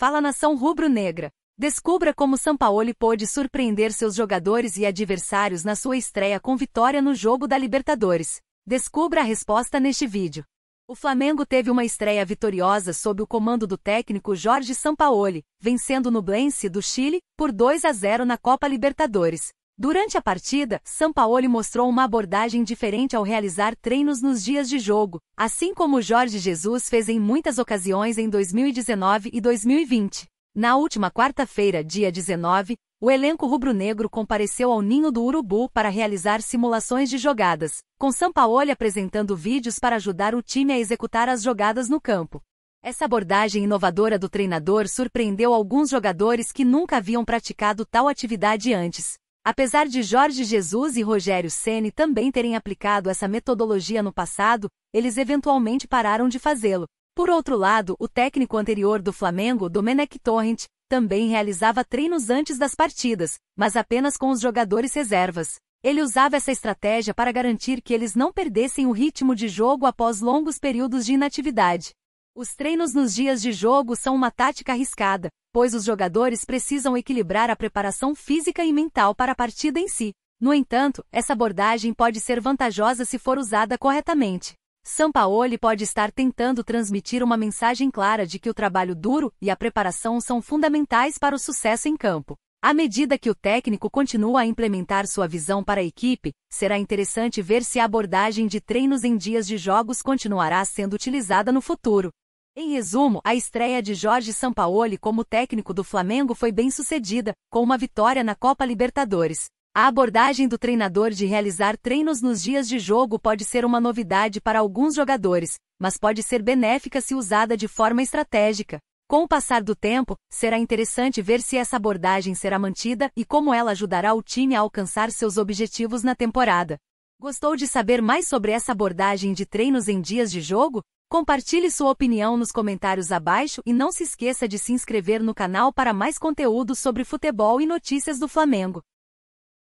Fala nação rubro-negra. Descubra como Sampaoli pôde surpreender seus jogadores e adversários na sua estreia com vitória no jogo da Libertadores. Descubra a resposta neste vídeo. O Flamengo teve uma estreia vitoriosa sob o comando do técnico Jorge Sampaoli, vencendo o Nublense do Chile por 2 a 0 na Copa Libertadores. Durante a partida, Sampaoli mostrou uma abordagem diferente ao realizar treinos nos dias de jogo, assim como Jorge Jesus fez em muitas ocasiões em 2019 e 2020. Na última quarta-feira, dia 19, o elenco rubro-negro compareceu ao Ninho do Urubu para realizar simulações de jogadas, com Sampaoli apresentando vídeos para ajudar o time a executar as jogadas no campo. Essa abordagem inovadora do treinador surpreendeu alguns jogadores que nunca haviam praticado tal atividade antes, Apesar de Jorge Jesus e Rogério Ceni também terem aplicado essa metodologia no passado, eles eventualmente pararam de fazê-lo. Por outro lado, o técnico anterior do Flamengo, Domenech Torrent, também realizava treinos antes das partidas, mas apenas com os jogadores reservas. Ele usava essa estratégia para garantir que eles não perdessem o ritmo de jogo após longos períodos de inatividade. Os treinos nos dias de jogo são uma tática arriscada, pois os jogadores precisam equilibrar a preparação física e mental para a partida em si. No entanto, essa abordagem pode ser vantajosa se for usada corretamente. Sampaoli pode estar tentando transmitir uma mensagem clara de que o trabalho duro e a preparação são fundamentais para o sucesso em campo. À medida que o técnico continua a implementar sua visão para a equipe, será interessante ver se a abordagem de treinos em dias de jogos continuará sendo utilizada no futuro. Em resumo, a estreia de Jorge Sampaoli como técnico do Flamengo foi bem sucedida, com uma vitória na Copa Libertadores. A abordagem do treinador de realizar treinos nos dias de jogo pode ser uma novidade para alguns jogadores, mas pode ser benéfica se usada de forma estratégica. Com o passar do tempo, será interessante ver se essa abordagem será mantida e como ela ajudará o time a alcançar seus objetivos na temporada. Gostou de saber mais sobre essa abordagem de treinos em dias de jogo? Compartilhe sua opinião nos comentários abaixo e não se esqueça de se inscrever no canal para mais conteúdo sobre futebol e notícias do Flamengo.